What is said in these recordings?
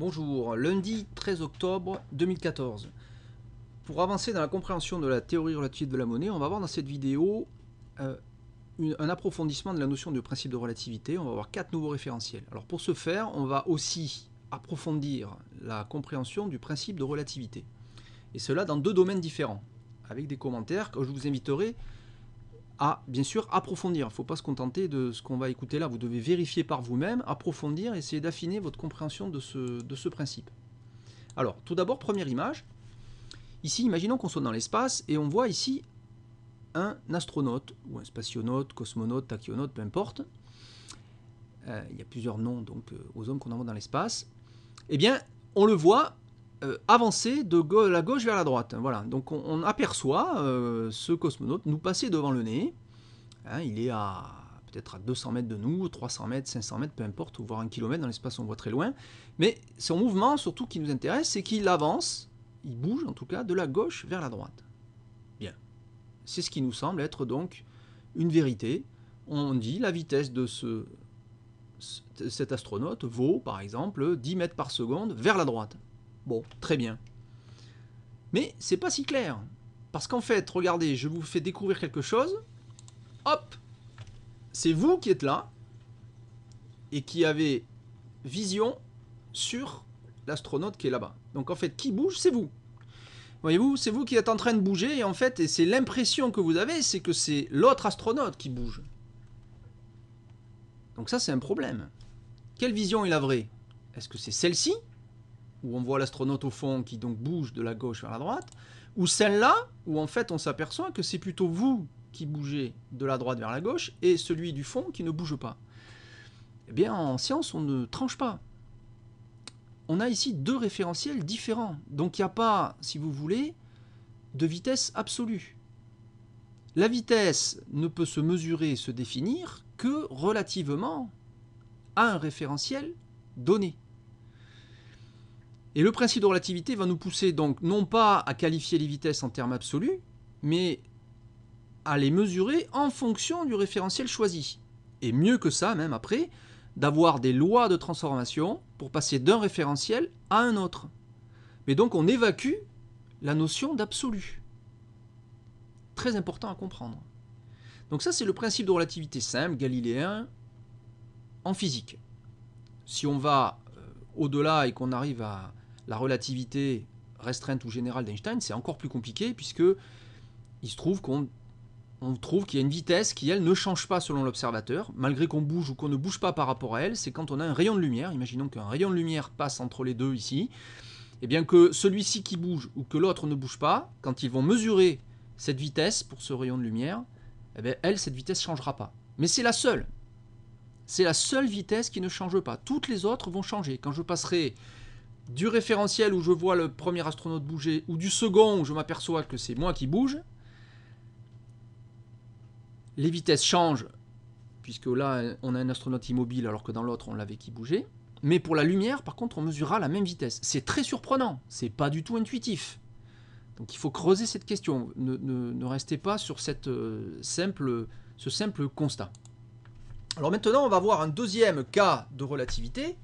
Bonjour, lundi 13 octobre 2014. Pour avancer dans la compréhension de la théorie relative de la monnaie, on va voir dans cette vidéo euh, un approfondissement de la notion du principe de relativité. On va voir quatre nouveaux référentiels. Alors pour ce faire, on va aussi approfondir la compréhension du principe de relativité. Et cela dans deux domaines différents, avec des commentaires que je vous inviterai à bien sûr approfondir. Il ne faut pas se contenter de ce qu'on va écouter là. Vous devez vérifier par vous-même, approfondir, essayer d'affiner votre compréhension de ce, de ce principe. Alors, tout d'abord, première image. Ici, imaginons qu'on soit dans l'espace et on voit ici un astronaute ou un spationaute, cosmonaute, tachyonaute, peu importe. Euh, il y a plusieurs noms donc euh, aux hommes qu'on envoie dans l'espace. Eh bien, on le voit avancé euh, avancer de la gauche vers la droite. Voilà, donc on, aperçoit euh, ce cosmonaute nous passer devant le nez. Hein, il est à peut-être à 200 mètres de nous, 300 mètres, 500 mètres, peu importe, voire un kilomètre, dans l'espace on voit très loin. Mais son mouvement, surtout qui nous intéresse, c'est qu'il avance, il bouge en tout cas, de la gauche vers la droite. Bien. C'est ce qui nous semble être donc une vérité. On dit la vitesse de ce, cet astronaute vaut par exemple 10 mètres par seconde vers la droite. Bon, très bien. Mais c'est pas si clair. Parce qu'en fait, regardez, je vous fais découvrir quelque chose. Hop C'est vous qui êtes là et qui avez vision sur l'astronaute qui est là-bas. Donc en fait, qui bouge, c'est vous. Voyez-vous, c'est vous qui êtes en train de bouger et en fait, et c'est l'impression que vous avez, c'est que c'est l'autre astronaute qui bouge. Donc ça, c'est un problème. Quelle vision est la vraie Est-ce que c'est celle-ci où on voit l'astronaute au fond qui donc bouge de la gauche vers la droite, ou celle-là, où en fait on s'aperçoit que c'est plutôt vous qui bougez de la droite vers la gauche et celui du fond qui ne bouge pas. Eh bien, en science, on ne tranche pas. On a ici deux référentiels différents. Donc il n'y a pas, si vous voulez, de vitesse absolue. La vitesse ne peut se mesurer et se définir que relativement à un référentiel donné. Et le principe de relativité va nous pousser donc non pas à qualifier les vitesses en termes absolus, mais à les mesurer en fonction du référentiel choisi. Et mieux que ça, même après, d'avoir des lois de transformation pour passer d'un référentiel à un autre. Mais donc on évacue la notion d'absolu. Très important à comprendre. Donc ça c'est le principe de relativité simple, galiléen, en physique. Si on va euh, au-delà et qu'on arrive à, la relativité restreinte ou générale d'Einstein, c'est encore plus compliqué puisque il se trouve qu'on trouve qu'il y a une vitesse qui, elle, ne change pas selon l'observateur, malgré qu'on bouge ou qu'on ne bouge pas par rapport à elle, c'est quand on a un rayon de lumière, imaginons qu'un rayon de lumière passe entre les deux ici, et eh bien que celui-ci qui bouge ou que l'autre ne bouge pas, quand ils vont mesurer cette vitesse pour ce rayon de lumière, eh bien, elle, cette vitesse ne changera pas. Mais c'est la seule. C'est la seule vitesse qui ne change pas. Toutes les autres vont changer. Quand je passerai du référentiel où je vois le premier astronaute bouger, ou du second où je m'aperçois que c'est moi qui bouge, les vitesses changent, puisque là on a un astronaute immobile alors que dans l'autre on l'avait qui bougeait. Mais pour la lumière, par contre, on mesurera la même vitesse. C'est très surprenant, c'est pas du tout intuitif. Donc il faut creuser cette question, ne, restez pas sur euh, ce simple constat. Alors maintenant, on va voir un deuxième cas de relativité,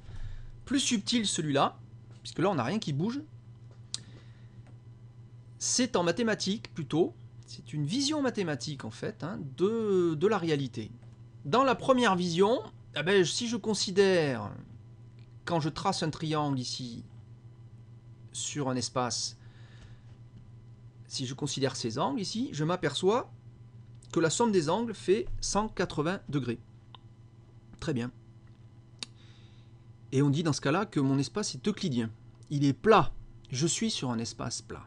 plus subtil celui-là, puisque là on n'a rien qui bouge. C'est en mathématiques plutôt, c'est une vision mathématique en fait hein, de, la réalité. Dans la première vision, ah ben, si je considère, quand je trace un triangle ici sur un espace, si je considère ces angles ici, je m'aperçois que la somme des angles fait 180 degrés. Très bien. Et on dit dans ce cas-là que mon espace est euclidien. Il est plat. Je suis sur un espace plat.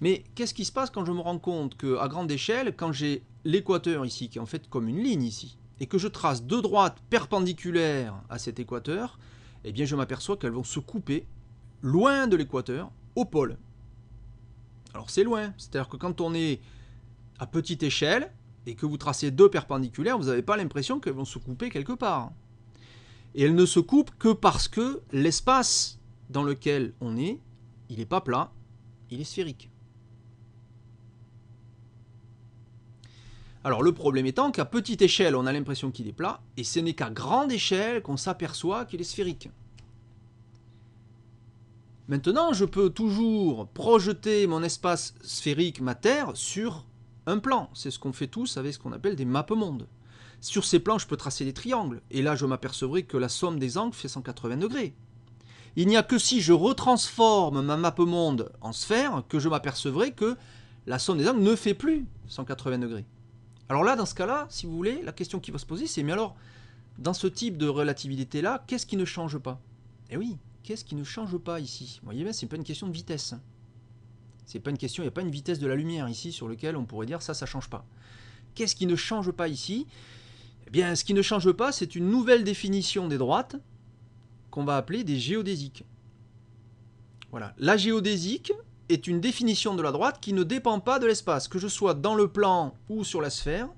Mais qu'est-ce qui se passe quand je me rends compte qu'à grande échelle, quand j'ai l'équateur ici, qui est en fait comme une ligne ici, et que je trace deux droites perpendiculaires à cet équateur, eh bien je m'aperçois qu'elles vont se couper loin de l'équateur, au pôle. Alors c'est loin, c'est-à-dire que quand on est à petite échelle et que vous tracez deux perpendiculaires, vous n'avez pas l'impression qu'elles vont se couper quelque part. Et elle ne se coupe que parce que l'espace dans lequel on est, il n'est pas plat, il est sphérique. Alors le problème étant qu'à petite échelle, on a l'impression qu'il est plat, et ce n'est qu'à grande échelle qu'on s'aperçoit qu'il est sphérique. Maintenant, je peux toujours projeter mon espace sphérique, ma Terre, sur un plan. C'est ce qu'on fait tous avec ce qu'on appelle des mappes mondes. Sur ces plans, je peux tracer des triangles, et là je m'apercevrai que la somme des angles fait 180 degrés. Il n'y a que si je retransforme ma map monde en sphère que je m'apercevrai que la somme des angles ne fait plus 180 degrés. Alors là, dans ce cas-là, si vous voulez, la question qui va se poser, c'est mais alors, dans ce type de relativité-là, qu'est-ce qui ne change pas Eh oui, qu'est-ce qui ne change pas ici Vous voyez bien, c'est pas une question de vitesse. C'est pas une question, il n'y a pas une vitesse de la lumière ici sur laquelle on pourrait dire ça, ça change pas. Qu'est-ce qui ne change pas ici bien, ce qui ne change pas, c'est une nouvelle définition des droites qu'on va appeler des géodésiques. Voilà. La géodésique est une définition de la droite qui ne dépend pas de l'espace. Que je sois dans le plan ou sur la sphère,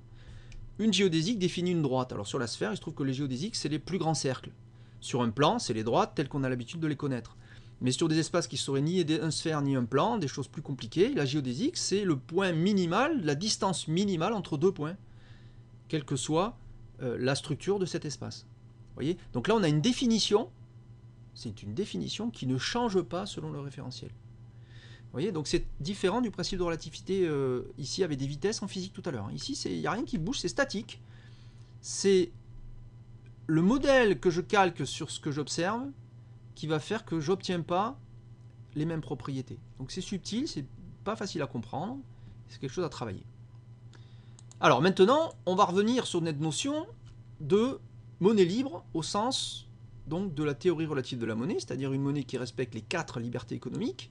une géodésique définit une droite. Alors sur la sphère, il se trouve que les géodésiques, c'est les plus grands cercles. Sur un plan, c'est les droites telles qu'on a l'habitude de les connaître. Mais sur des espaces qui seraient ni un sphère ni un plan, des choses plus compliquées, la géodésique, c'est le point minimal, la distance minimale entre deux points, quel que soit euh, la structure de cet espace. Voyez Donc là, on a une définition, c'est une définition qui ne change pas selon le référentiel. Voyez Donc c'est différent du principe de relativité euh, ici avec des vitesses en physique tout à l'heure. Ici, il n'y a rien qui bouge, c'est statique. C'est le modèle que je calque sur ce que j'observe qui va faire que j'obtiens pas les mêmes propriétés. Donc c'est subtil, c'est pas facile à comprendre, c'est quelque chose à travailler. Alors maintenant, on va revenir sur notre notion de monnaie libre au sens donc de la théorie relative de la monnaie, c'est-à-dire une monnaie qui respecte les quatre libertés économiques.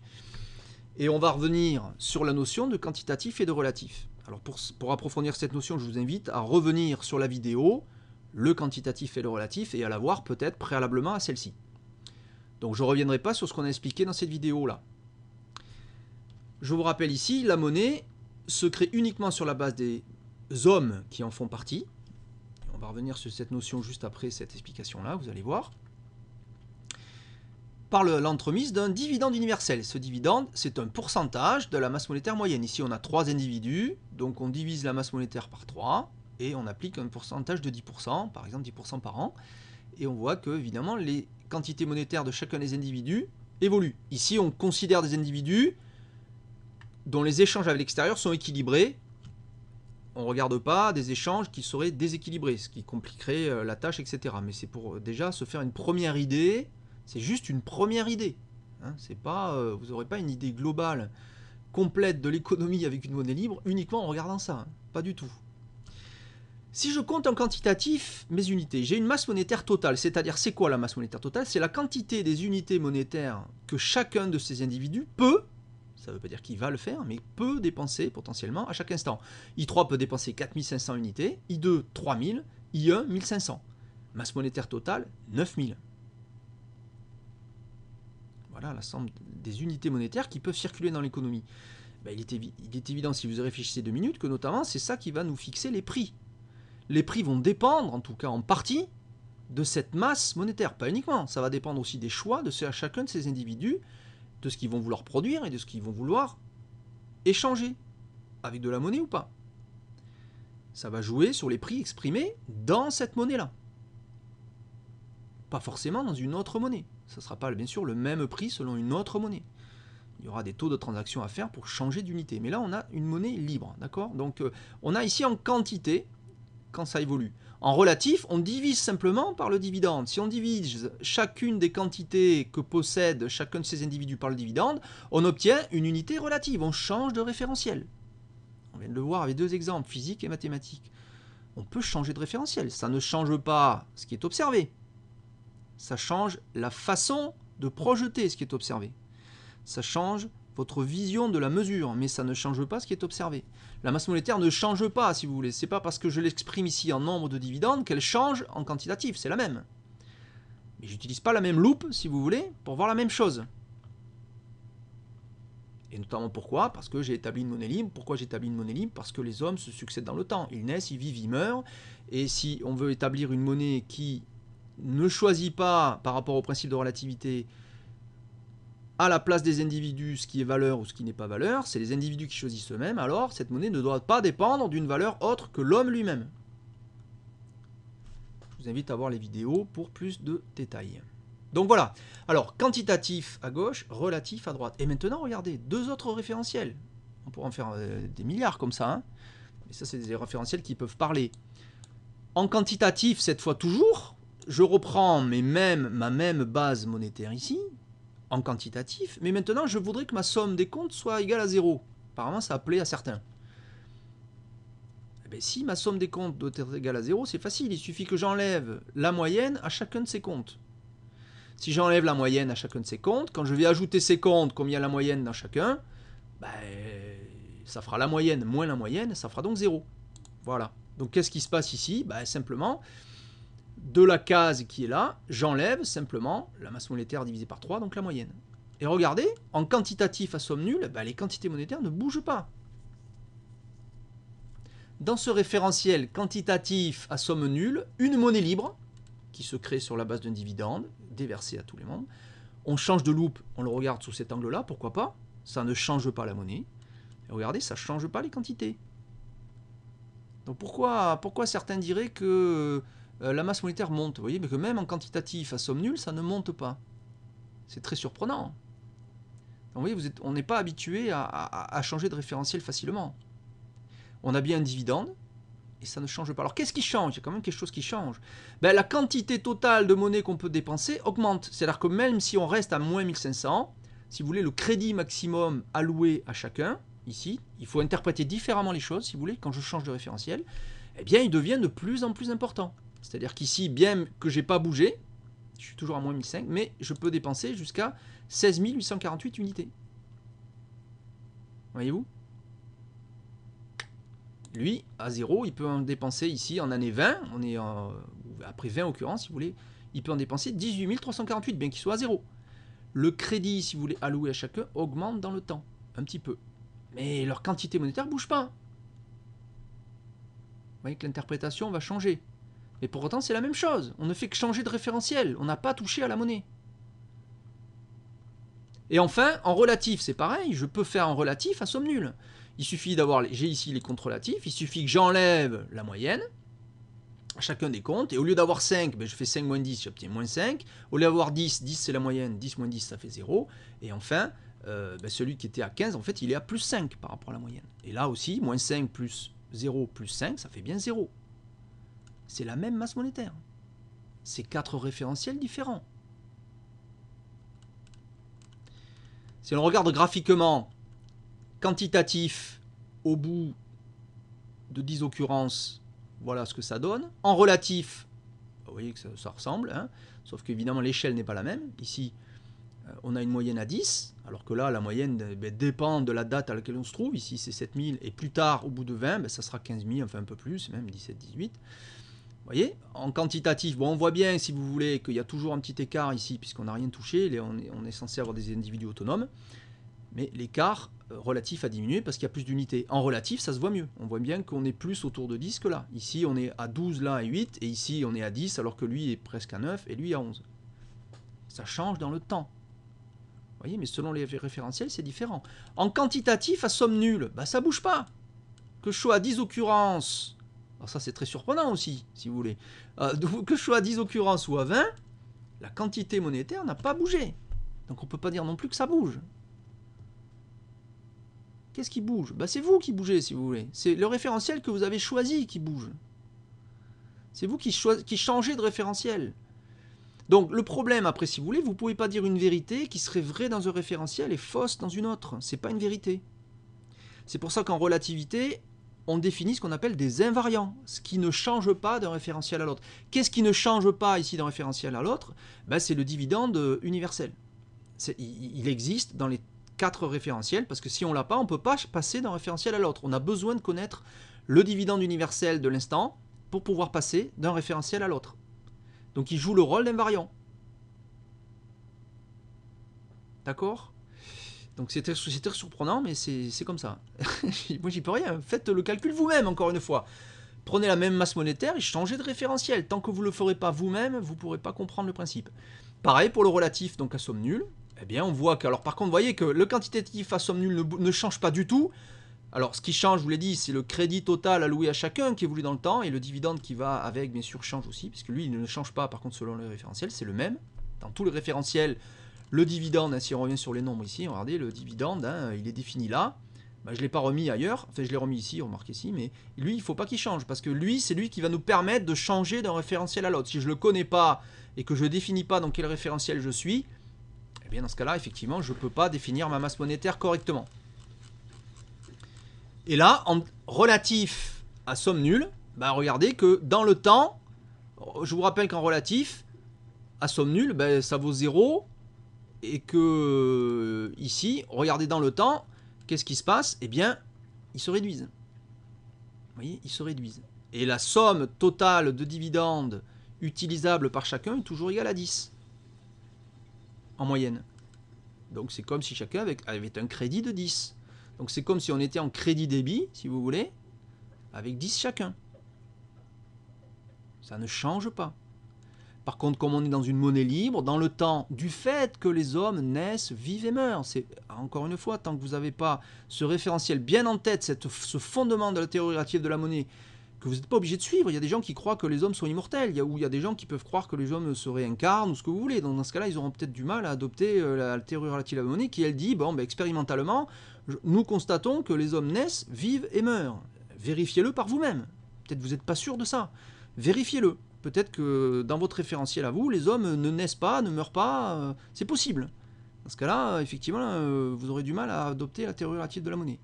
Et on va revenir sur la notion de quantitatif et de relatif. Alors pour, pour approfondir cette notion, je vous invite à revenir sur la vidéo, le quantitatif et le relatif, et à la voir peut-être préalablement à celle-ci. Donc je ne reviendrai pas sur ce qu'on a expliqué dans cette vidéo-là. Je vous rappelle ici, la monnaie se crée uniquement sur la base des hommes qui en font partie. On va revenir sur cette notion juste après cette explication-là, vous allez voir. Par l'entremise d'un dividende universel. Ce dividende, c'est un pourcentage de la masse monétaire moyenne. Ici, on a trois individus, donc on divise la masse monétaire par 3 et on applique un pourcentage de 10%, par exemple 10% par an. Et on voit que, évidemment, les quantités monétaires de chacun des individus évoluent. Ici, on considère des individus dont les échanges avec l'extérieur sont équilibrés on regarde pas des échanges qui seraient déséquilibrés, ce qui compliquerait euh, la tâche, etc. Mais c'est pour euh, déjà se faire une première idée, c'est juste une première idée. Hein. c'est pas, euh, vous n'aurez pas une idée globale, complète de l'économie avec une monnaie libre uniquement en regardant ça, hein. pas du tout. Si je compte en quantitatif mes unités, j'ai une masse monétaire totale, c'est-à-dire c'est quoi la masse monétaire totale C'est la quantité des unités monétaires que chacun de ces individus peut ça ne veut pas dire qu'il va le faire, mais peut dépenser potentiellement à chaque instant. I3 peut dépenser 4500 unités, I2 3000, I1 1500. Masse monétaire totale 9000. Voilà l'ensemble des unités monétaires qui peuvent circuler dans l'économie. Ben, il, est évident, si vous réfléchissez deux minutes, que notamment c'est ça qui va nous fixer les prix. Les prix vont dépendre, en tout cas en partie, de cette masse monétaire. Pas uniquement, ça va dépendre aussi des choix de chacun de ces individus de ce qu'ils vont vouloir produire et de ce qu'ils vont vouloir échanger avec de la monnaie ou pas. Ça va jouer sur les prix exprimés dans cette monnaie-là. Pas forcément dans une autre monnaie. Ça ne sera pas bien sûr le même prix selon une autre monnaie. Il y aura des taux de transaction à faire pour changer d'unité. Mais là, on a une monnaie libre, d'accord Donc, euh, on a ici en quantité quand ça évolue. En relatif, on divise simplement par le dividende. Si on divise chacune des quantités que possède chacun de ces individus par le dividende, on obtient une unité relative, on change de référentiel. On vient de le voir avec deux exemples, physique et mathématiques. On peut changer de référentiel, ça ne change pas ce qui est observé. Ça change la façon de projeter ce qui est observé. Ça change votre vision de la mesure, mais ça ne change pas ce qui est observé. La masse monétaire ne change pas, si vous voulez. n'est pas parce que je l'exprime ici en nombre de dividendes qu'elle change en quantitatif, c'est la même. Mais j'utilise pas la même loupe, si vous voulez, pour voir la même chose. Et notamment pourquoi Parce que j'ai établi une monnaie libre. Pourquoi j'ai établi une monnaie libre Parce que les hommes se succèdent dans le temps. Ils naissent, ils vivent, ils meurent. Et si on veut établir une monnaie qui ne choisit pas, par rapport au principe de relativité, à la place des individus ce qui est valeur ou ce qui n'est pas valeur, c'est les individus qui choisissent eux-mêmes, alors cette monnaie ne doit pas dépendre d'une valeur autre que l'homme lui-même. Je vous invite à voir les vidéos pour plus de détails. Donc voilà, alors quantitatif à gauche, relatif à droite. Et maintenant, regardez, deux autres référentiels. On pourrait en faire euh, des milliards comme ça. Hein. Mais ça, c'est des référentiels qui peuvent parler. En quantitatif, cette fois toujours, je reprends mes mêmes, ma même base monétaire ici, en quantitatif, mais maintenant je voudrais que ma somme des comptes soit égale à 0. Apparemment ça plaît à certains. Eh ben, si ma somme des comptes doit être égale à 0, c'est facile, il suffit que j'enlève la moyenne à chacun de ces comptes. Si j'enlève la moyenne à chacun de ces comptes, quand je vais ajouter ces comptes, combien il y a la moyenne dans chacun, ben, ça fera la moyenne moins la moyenne, ça fera donc 0. Voilà. Donc qu'est-ce qui se passe ici ben, Simplement, de la case qui est là, j'enlève simplement la masse monétaire divisée par 3, donc la moyenne. Et regardez, en quantitatif à somme nulle, bah, les quantités monétaires ne bougent pas. Dans ce référentiel quantitatif à somme nulle, une monnaie libre, qui se crée sur la base d'un dividende, déversé à tous les membres, on change de loupe, on le regarde sous cet angle-là, pourquoi pas Ça ne change pas la monnaie. Et regardez, ça ne change pas les quantités. Donc pourquoi, pourquoi certains diraient que euh, la masse monétaire monte. Vous voyez, mais que même en quantitatif à somme nulle, ça ne monte pas. C'est très surprenant. vous voyez, on n'est pas habitué à, changer de référentiel facilement. On a bien un dividende, et ça ne change pas. Alors qu'est-ce qui change Il y a quand même quelque chose qui change. Ben, la quantité totale de monnaie qu'on peut dépenser augmente. C'est-à-dire que même si on reste à moins 1500, si vous voulez, le crédit maximum alloué à chacun, ici, il faut interpréter différemment les choses, si vous voulez, quand je change de référentiel, eh bien, il devient de plus en plus important. C'est-à-dire qu'ici, bien que j'ai pas bougé, je suis toujours à moins 1005, mais je peux dépenser jusqu'à 16 848 unités. Voyez-vous Lui, à zéro, il peut en dépenser ici en année 20, on est après 20 occurrences, si vous voulez, il peut en dépenser 18 348, bien qu'il soit à zéro. Le crédit, si vous voulez, alloué à chacun augmente dans le temps, un petit peu. Mais leur quantité monétaire ne bouge pas. Vous voyez que l'interprétation va changer. Et pour autant, c'est la même chose. On ne fait que changer de référentiel. On n'a pas touché à la monnaie. Et enfin, en relatif, c'est pareil. Je peux faire en relatif à somme nulle. Il suffit d'avoir, j'ai ici les comptes relatifs. Il suffit que j'enlève la moyenne à chacun des comptes. Et au lieu d'avoir 5, ben, je fais 5 moins 10, j'obtiens moins 5. Au lieu d'avoir 10, 10 c'est la moyenne, 10 moins 10 ça fait 0. Et enfin, euh, ben, celui qui était à 15, en fait, il est à plus 5 par rapport à la moyenne. Et là aussi, moins 5 plus 0 plus 5, ça fait bien 0 c'est la même masse monétaire. C'est quatre référentiels différents. Si on regarde graphiquement, quantitatif, au bout de 10 occurrences, voilà ce que ça donne. En relatif, vous voyez que ça, ressemble, hein. sauf qu'évidemment l'échelle n'est pas la même. Ici, euh, on a une moyenne à 10, alors que là, la moyenne eh ben, dépend de la date à laquelle on se trouve. Ici, c'est 7000, et plus tard, au bout de 20, ben, ça sera 15000, enfin un peu plus, même 17, 18 voyez En quantitatif, bon, on voit bien, si vous voulez, qu'il y a toujours un petit écart ici, puisqu'on n'a rien touché, on est, on est censé avoir des individus autonomes, mais l'écart euh, relatif a diminué parce qu'il y a plus d'unités. En relatif, ça se voit mieux. On voit bien qu'on est plus autour de 10 que là. Ici, on est à 12, là, et 8, et ici, on est à 10, alors que lui est presque à 9, et lui à 11. Ça change dans le temps. Vous voyez, mais selon les référentiels, c'est différent. En quantitatif, à somme nulle, bah, ça bouge pas. Que je sois à 10 occurrences alors ça, c'est très surprenant aussi, si vous voulez. Euh, que je sois à 10 occurrences ou à 20, la quantité monétaire n'a pas bougé. Donc on ne peut pas dire non plus que ça bouge. Qu'est-ce qui bouge bah, C'est vous qui bougez, si vous voulez. C'est le référentiel que vous avez choisi qui bouge. C'est vous qui, changez de référentiel. Donc le problème, après, si vous voulez, vous ne pouvez pas dire une vérité qui serait vraie dans un référentiel et fausse dans une autre. C'est pas une vérité. C'est pour ça qu'en relativité, on définit ce qu'on appelle des invariants, ce qui ne change pas d'un référentiel à l'autre. Qu'est-ce qui ne change pas ici d'un référentiel à l'autre ben, C'est le dividende universel. Il existe dans les quatre référentiels, parce que si on ne l'a pas, on ne peut pas passer d'un référentiel à l'autre. On a besoin de connaître le dividende universel de l'instant pour pouvoir passer d'un référentiel à l'autre. Donc il joue le rôle d'invariant. D'accord donc c'est très, surprenant, mais c'est comme ça. Moi j'y peux rien, faites le calcul vous-même encore une fois. Prenez la même masse monétaire et changez de référentiel. Tant que vous ne le ferez pas vous-même, vous ne pourrez pas comprendre le principe. Pareil pour le relatif, donc à somme nulle. Eh bien on voit que, alors par contre, vous voyez que le quantitatif à somme nulle ne, change pas du tout. Alors ce qui change, je vous l'ai dit, c'est le crédit total alloué à chacun qui évolue dans le temps et le dividende qui va avec, bien sûr, change aussi, puisque lui il ne change pas par contre selon le référentiel, c'est le même. Dans tous les référentiels, le dividende, hein, si on revient sur les nombres ici, regardez, le dividende, hein, il est défini là. Ben, je ne l'ai pas remis ailleurs, enfin je l'ai remis ici, remarquez ici, mais lui, il ne faut pas qu'il change, parce que lui, c'est lui qui va nous permettre de changer d'un référentiel à l'autre. Si je ne le connais pas et que je ne définis pas dans quel référentiel je suis, eh bien dans ce cas-là, effectivement, je ne peux pas définir ma masse monétaire correctement. Et là, en relatif à somme nulle, ben, regardez que dans le temps, je vous rappelle qu'en relatif, à somme nulle, ben ça vaut 0, et que euh, ici, regardez dans le temps, qu'est-ce qui se passe Eh bien, ils se réduisent. Vous voyez, ils se réduisent. Et la somme totale de dividendes utilisables par chacun est toujours égale à 10, en moyenne. Donc c'est comme si chacun avait un crédit de 10. Donc c'est comme si on était en crédit débit, si vous voulez, avec 10 chacun. Ça ne change pas. Par contre, comme on est dans une monnaie libre, dans le temps, du fait que les hommes naissent, vivent et meurent, c'est encore une fois, tant que vous n'avez pas ce référentiel bien en tête, cette, ce fondement de la théorie relative de la monnaie, que vous n'êtes pas obligé de suivre. Il y a des gens qui croient que les hommes sont immortels, il y a, ou il y a des gens qui peuvent croire que les hommes se réincarnent, ou ce que vous voulez. dans ce cas-là, ils auront peut-être du mal à adopter euh, la, théorie relative de la monnaie, qui elle dit, bon, ben, expérimentalement, nous constatons que les hommes naissent, vivent et meurent. Vérifiez-le par vous-même. Peut-être vous n'êtes pas sûr de ça. Vérifiez-le. Peut-être que dans votre référentiel à vous, les hommes ne naissent pas, ne meurent pas, euh, c'est possible. Dans ce cas-là, euh, effectivement, euh, vous aurez du mal à adopter la théorie relative de la monnaie.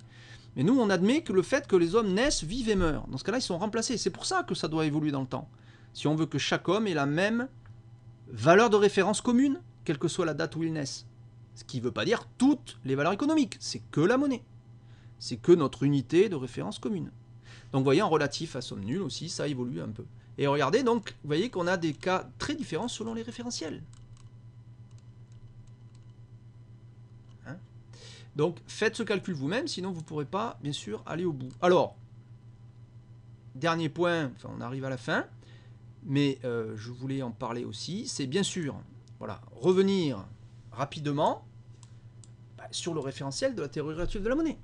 Mais nous, on admet que le fait que les hommes naissent, vivent et meurent, dans ce cas-là, ils sont remplacés. C'est pour ça que ça doit évoluer dans le temps. Si on veut que chaque homme ait la même valeur de référence commune, quelle que soit la date où il naissent. Ce qui ne veut pas dire toutes les valeurs économiques, c'est que la monnaie. C'est que notre unité de référence commune. Donc vous voyez, en relatif à somme nulle aussi, ça évolue un peu. Et regardez, donc, vous voyez qu'on a des cas très différents selon les référentiels. Hein donc, faites ce calcul vous-même, sinon vous ne pourrez pas, bien sûr, aller au bout. Alors, dernier point, on arrive à la fin, mais euh, je voulais en parler aussi, c'est bien sûr, voilà, revenir rapidement bah, sur le référentiel de la théorie relative de la monnaie.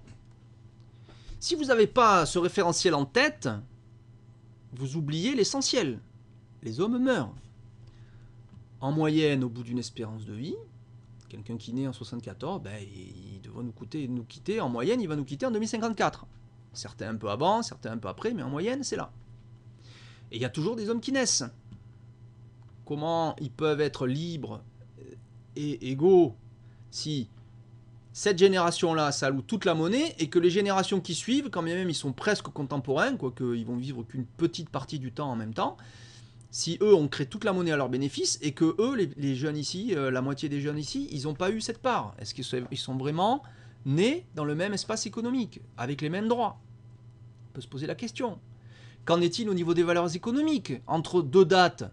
Si vous n'avez pas ce référentiel en tête, vous oubliez l'essentiel. Les hommes meurent. En moyenne, au bout d'une espérance de vie, quelqu'un qui naît en 74, ben, il devra nous, coûter, nous quitter. En moyenne, il va nous quitter en 2054. Certains un peu avant, certains un peu après, mais en moyenne, c'est là. Et il y a toujours des hommes qui naissent. Comment ils peuvent être libres et égaux si cette génération-là, ça loue toute la monnaie, et que les générations qui suivent, quand bien même ils sont presque contemporains, quoique ils vont vivre qu'une petite partie du temps en même temps, si eux, ont créé toute la monnaie à leur bénéfice, et que eux, les, jeunes ici, euh, la moitié des jeunes ici, ils n'ont pas eu cette part. Est-ce qu'ils sont, sont vraiment nés dans le même espace économique, avec les mêmes droits On peut se poser la question. Qu'en est-il au niveau des valeurs économiques Entre deux dates,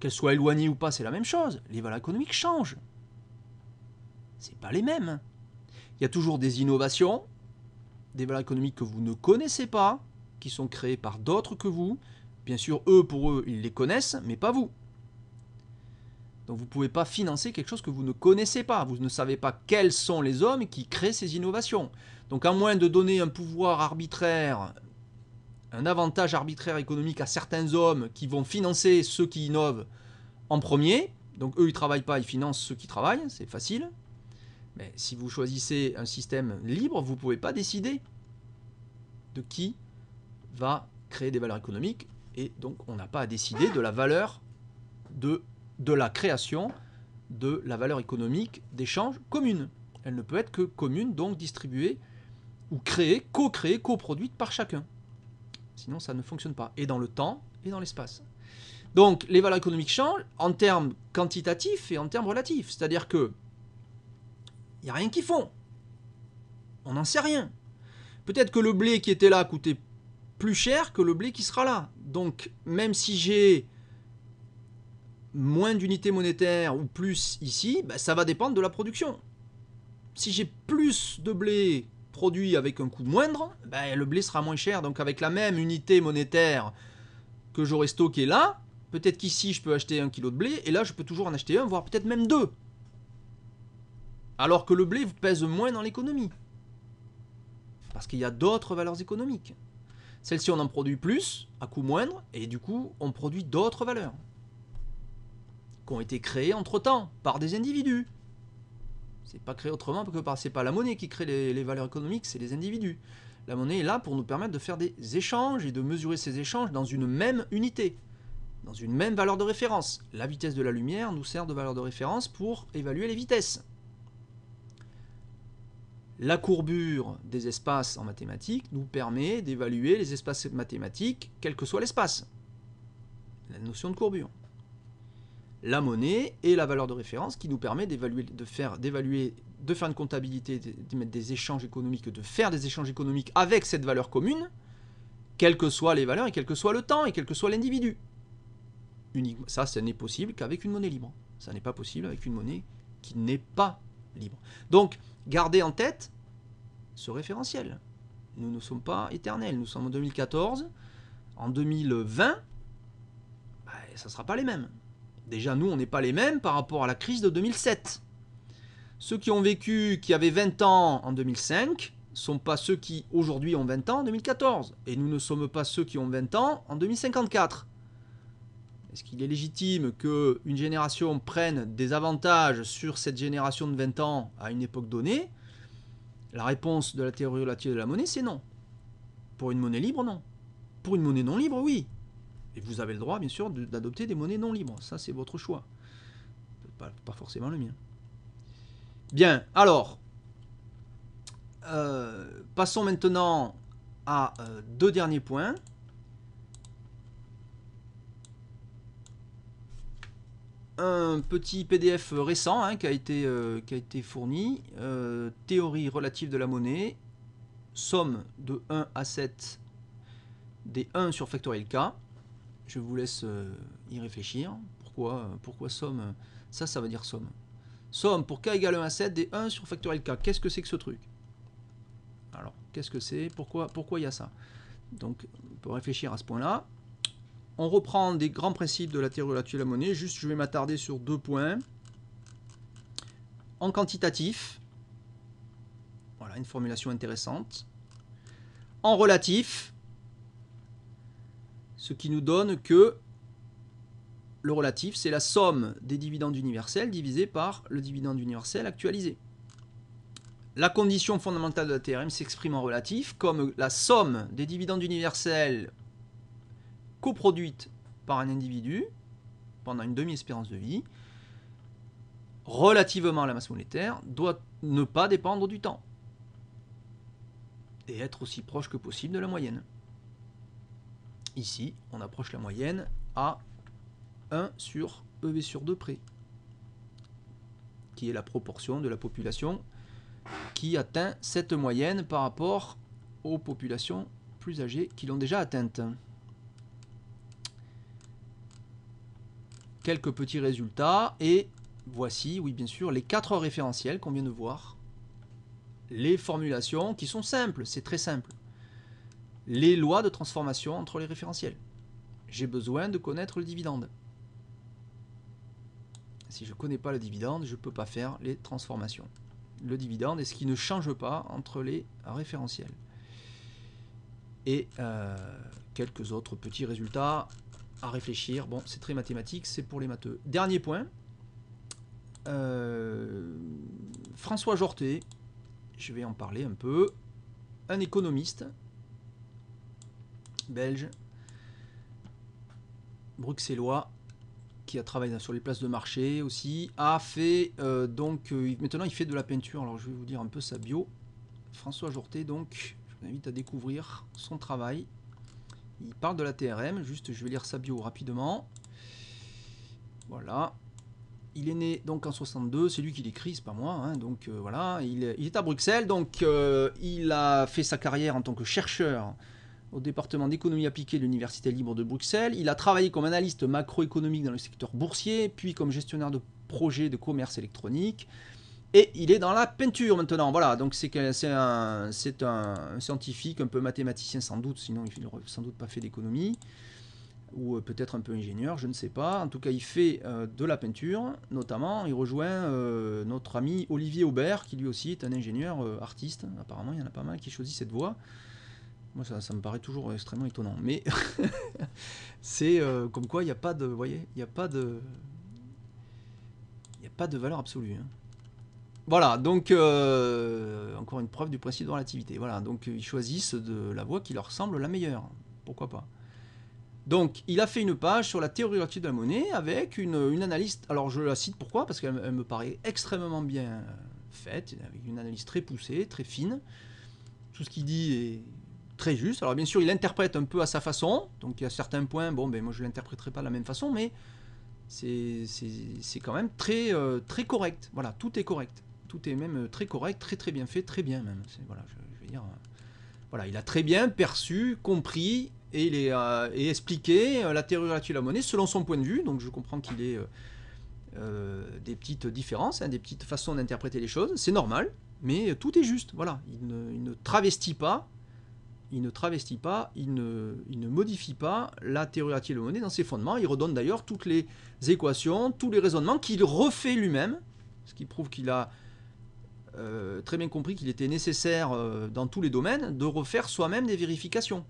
qu'elles soient éloignées ou pas, c'est la même chose. Les valeurs économiques changent. C'est pas les mêmes. Il y a toujours des innovations, des valeurs économiques que vous ne connaissez pas, qui sont créées par d'autres que vous. Bien sûr, eux, pour eux, ils les connaissent, mais pas vous. Donc vous ne pouvez pas financer quelque chose que vous ne connaissez pas. Vous ne savez pas quels sont les hommes qui créent ces innovations. Donc à moins de donner un pouvoir arbitraire, un avantage arbitraire économique à certains hommes qui vont financer ceux qui innovent en premier, donc eux ils travaillent pas, ils financent ceux qui travaillent, c'est facile, mais si vous choisissez un système libre, vous ne pouvez pas décider de qui va créer des valeurs économiques. Et donc, on n'a pas à décider de la valeur de, de la création de la valeur économique d'échange commune. Elle ne peut être que commune, donc distribuée ou créée, co-créée, coproduite par chacun. Sinon, ça ne fonctionne pas. Et dans le temps et dans l'espace. Donc, les valeurs économiques changent en termes quantitatifs et en termes relatifs. C'est-à-dire que il n'y a rien qui font. On n'en sait rien. Peut-être que le blé qui était là coûtait plus cher que le blé qui sera là. Donc, même si j'ai moins d'unités monétaires ou plus ici, bah, ça va dépendre de la production. Si j'ai plus de blé produit avec un coût moindre, bah, le blé sera moins cher. Donc, avec la même unité monétaire que j'aurais stocké là, peut-être qu'ici je peux acheter un kilo de blé, et là je peux toujours en acheter un, voire peut-être même deux alors que le blé pèse moins dans l'économie. Parce qu'il y a d'autres valeurs économiques. celles ci on en produit plus, à coût moindre, et du coup, on produit d'autres valeurs. Qui ont été créées entre-temps, par des individus. C'est pas créé autrement parce que C'est pas la monnaie qui crée les valeurs économiques, c'est les individus. La monnaie est là pour nous permettre de faire des échanges et de mesurer ces échanges dans une même unité, dans une même valeur de référence. La vitesse de la lumière nous sert de valeur de référence pour évaluer les vitesses la courbure des espaces en mathématiques nous permet d'évaluer les espaces mathématiques, quel que soit l'espace. La notion de courbure. La monnaie est la valeur de référence qui nous permet d'évaluer, de faire, d'évaluer, de faire une comptabilité, d'émettre des échanges économiques, de faire des échanges économiques avec cette valeur commune, quelles que soient les valeurs et quel que soit le temps et quel que soit l'individu. ça, ce n'est possible qu'avec une monnaie libre. Ça n'est pas possible avec une monnaie qui n'est pas libre. Donc, gardez en tête ce référentiel. Nous ne sommes pas éternels. Nous sommes en 2014. En 2020, bah, ça ne sera pas les mêmes. Déjà, nous, on n'est pas les mêmes par rapport à la crise de 2007. Ceux qui ont vécu, qui avaient 20 ans en 2005, sont pas ceux qui aujourd'hui ont 20 ans en 2014. Et nous ne sommes pas ceux qui ont 20 ans en 2054. Est-ce qu'il est légitime qu'une génération prenne des avantages sur cette génération de 20 ans à une époque donnée La réponse de la théorie relative de la monnaie, c'est non. Pour une monnaie libre, non. Pour une monnaie non libre, oui. Et vous avez le droit, bien sûr, d'adopter des monnaies non libres. Ça, c'est votre choix. Pas, forcément le mien. Bien, alors, euh, passons maintenant à euh, deux derniers points. un petit PDF récent hein, qui, a été, euh, qui a été fourni, euh, théorie relative de la monnaie, somme de 1 à 7 des 1 sur factoriel k. Je vous laisse euh, y réfléchir. Pourquoi, pourquoi somme Ça, ça veut dire somme. Somme pour k égale 1 à 7 des 1 sur factoriel k. Qu'est-ce que c'est que ce truc Alors, qu'est-ce que c'est Pourquoi il y a ça Donc, on peut réfléchir à ce point-là on reprend des grands principes de la théorie de la, de la monnaie. Juste, je vais m'attarder sur deux points. En quantitatif, voilà une formulation intéressante. En relatif, ce qui nous donne que le relatif, c'est la somme des dividendes universels divisé par le dividende universel actualisé. La condition fondamentale de la TRM s'exprime en relatif comme la somme des dividendes universels coproduite par un individu pendant une demi-espérance de vie, relativement à la masse monétaire, doit ne pas dépendre du temps et être aussi proche que possible de la moyenne. Ici, on approche la moyenne à 1 sur EV sur 2 près, qui est la proportion de la population qui atteint cette moyenne par rapport aux populations plus âgées qui l'ont déjà atteinte. quelques petits résultats. Et voici, oui bien sûr, les quatre référentiels qu'on vient de voir. Les formulations qui sont simples, c'est très simple. Les lois de transformation entre les référentiels. J'ai besoin de connaître le dividende. Si je ne connais pas le dividende, je ne peux pas faire les transformations. Le dividende est ce qui ne change pas entre les référentiels. Et euh, quelques autres petits résultats à réfléchir. Bon, c'est très mathématique, c'est pour les matheux. Dernier point. Euh, François Jorté, je vais en parler un peu. Un économiste belge, bruxellois, qui a travaillé sur les places de marché aussi, a fait euh, donc euh, maintenant il fait de la peinture. Alors je vais vous dire un peu sa bio. François Jorté donc, je vous invite à découvrir son travail. Il parle de la TRM, juste je vais lire sa bio rapidement. Voilà. Il est né donc en 62, c'est lui qui l'écrit, c'est pas moi. Hein. donc euh, voilà, il, est à Bruxelles, donc euh, il a fait sa carrière en tant que chercheur au département d'économie appliquée de l'Université libre de Bruxelles. Il a travaillé comme analyste macroéconomique dans le secteur boursier, puis comme gestionnaire de projets de commerce électronique. Et il est dans la peinture maintenant, voilà, donc c'est un, scientifique, un peu mathématicien sans doute, sinon il n'aurait sans doute pas fait d'économie, ou euh, peut-être un peu ingénieur, je ne sais pas. En tout cas, il fait euh, de la peinture, notamment, il rejoint euh, notre ami Olivier Aubert, qui lui aussi est un ingénieur artiste, apparemment il y en a pas mal qui choisit cette voie. Moi, ça, me paraît toujours extrêmement étonnant. Mais c'est comme quoi il n'y a pas de. il n'y a pas de. Il n'y a pas de valeur absolue. Hein. Voilà, donc euh, encore une preuve du principe de relativité. Voilà, donc ils choisissent de la voie qui leur semble la meilleure. Pourquoi pas Donc il a fait une page sur la théorie relative de la monnaie avec une, analyse. Alors je la cite pourquoi Parce qu'elle me paraît extrêmement bien faite, avec une analyse très poussée, très fine. Tout ce qu'il dit est très juste. Alors bien sûr, il interprète un peu à sa façon. Donc il y a certains points, bon, ben moi je l'interpréterai pas de la même façon, mais c'est quand même très, euh, très correct. Voilà, tout est correct tout est même euh, très correct, très très bien fait, très bien même. Voilà, je, dire, euh, voilà, il a très bien perçu, compris et, est, euh, expliqué la théorie de la monnaie selon son point de vue. Donc je comprends qu'il ait des petites différences, hein, des petites façons d'interpréter les choses. C'est normal, mais tout est juste. Voilà, il ne, travestit pas. Il ne travestit pas, il ne, il ne modifie pas la théorie de la monnaie dans ses fondements. Il redonne d'ailleurs toutes les équations, tous les raisonnements qu'il refait lui-même, ce qui prouve qu'il a euh, très bien compris qu'il était nécessaire euh, dans tous les domaines de refaire soi-même des vérifications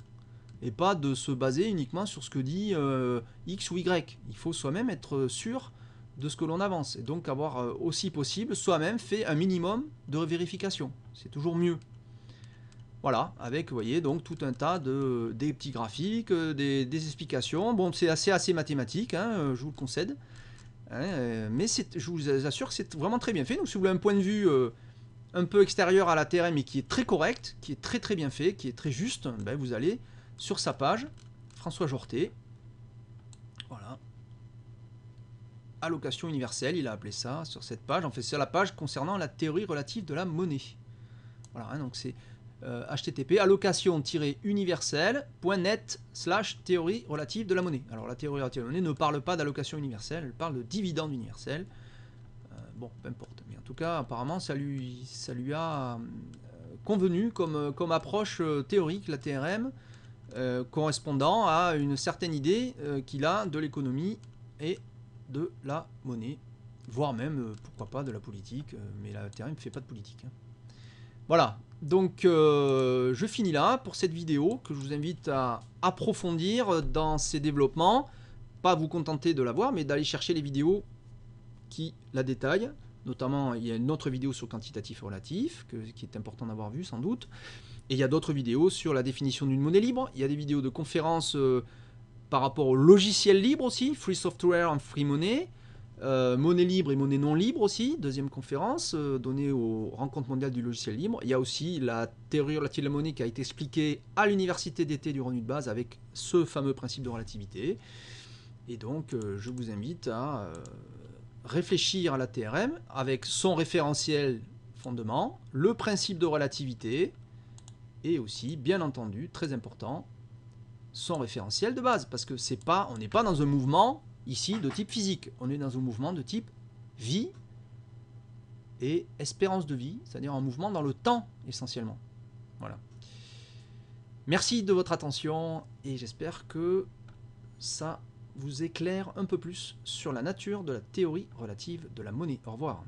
et pas de se baser uniquement sur ce que dit euh, X ou Y. Il faut soi-même être sûr de ce que l'on avance et donc avoir aussi possible soi-même fait un minimum de vérification. C'est toujours mieux. Voilà, avec, vous voyez, donc tout un tas de des petits graphiques, des, explications. Bon, c'est assez, assez mathématique, hein, je vous le concède. Hein, mais je vous assure que c'est vraiment très bien fait. Donc si vous voulez un point de vue un peu extérieur à la théorie mais qui est très correct, qui est très très bien fait, qui est très juste, ben, vous allez sur sa page, François Jorté, voilà, allocation universelle, il a appelé ça sur cette page, en fait c'est la page concernant la théorie relative de la monnaie. Voilà, hein, donc c'est http euh, allocation-universelle.net slash théorie relative de la monnaie. Alors la théorie relative de la monnaie ne parle pas d'allocation universelle, elle parle de dividende universel bon, peu importe. Mais en tout cas, apparemment, ça lui, ça lui a euh, convenu comme, euh, comme approche euh, théorique, la TRM, correspondant à une certaine idée qu'il a de l'économie et de la monnaie, voire même, pourquoi pas, de la politique, mais la TRM ne fait pas de politique. Hein. Voilà, donc je finis là pour cette vidéo que je vous invite à approfondir dans ses développements, pas vous contenter de la voir, mais d'aller chercher les vidéos qui la détaille. Notamment, il y a une autre vidéo sur quantitatif relatif, que, qui est important d'avoir vu sans doute. Et il y a d'autres vidéos sur la définition d'une monnaie libre. Il y a des vidéos de conférences euh, par rapport au logiciel libre aussi, Free Software and Free Money. Euh, monnaie libre et monnaie non libre aussi, deuxième conférence euh, donnée aux rencontres mondiales du logiciel libre. Il y a aussi la théorie relative de la monnaie qui a été expliquée à l'université d'été du Revenu de base avec ce fameux principe de relativité. Et donc, je vous invite à réfléchir à la TRM avec son référentiel fondement, le principe de relativité et aussi, bien entendu, très important, son référentiel de base parce que c'est pas, on n'est pas dans un mouvement ici de type physique, on est dans un mouvement de type vie et espérance de vie, c'est-à-dire un mouvement dans le temps essentiellement. Voilà. Merci de votre attention et j'espère que ça vous éclaire un peu plus sur la nature de la théorie relative de la monnaie. Au revoir.